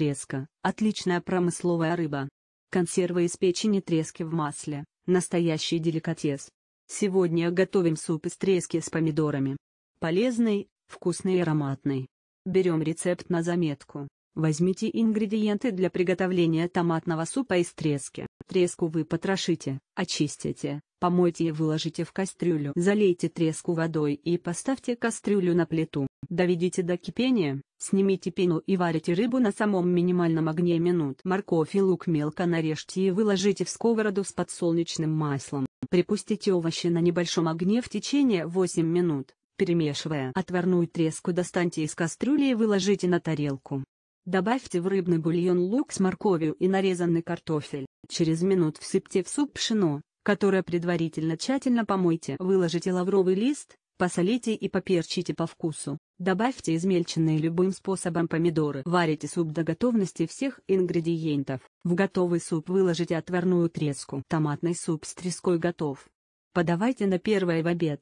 треска – отличная промысловая рыба. Консервы из печени трески в масле – настоящий деликатес. Сегодня готовим суп из трески с помидорами. Полезный, вкусный и ароматный. Берем рецепт на заметку. Возьмите ингредиенты для приготовления томатного супа из трески. Треску вы потрошите, очистите, помойте и выложите в кастрюлю. Залейте треску водой и поставьте кастрюлю на плиту. Доведите до кипения, снимите пену и варите рыбу на самом минимальном огне минут. Морковь и лук мелко нарежьте и выложите в сковороду с подсолнечным маслом. Припустите овощи на небольшом огне в течение 8 минут. Перемешивая отварную треску достаньте из кастрюли и выложите на тарелку. Добавьте в рыбный бульон лук с морковью и нарезанный картофель. Через минут всыпьте в суп пшено, которое предварительно тщательно помойте. Выложите лавровый лист, посолите и поперчите по вкусу. Добавьте измельченные любым способом помидоры. Варите суп до готовности всех ингредиентов. В готовый суп выложите отварную треску. Томатный суп с треской готов. Подавайте на первое в обед.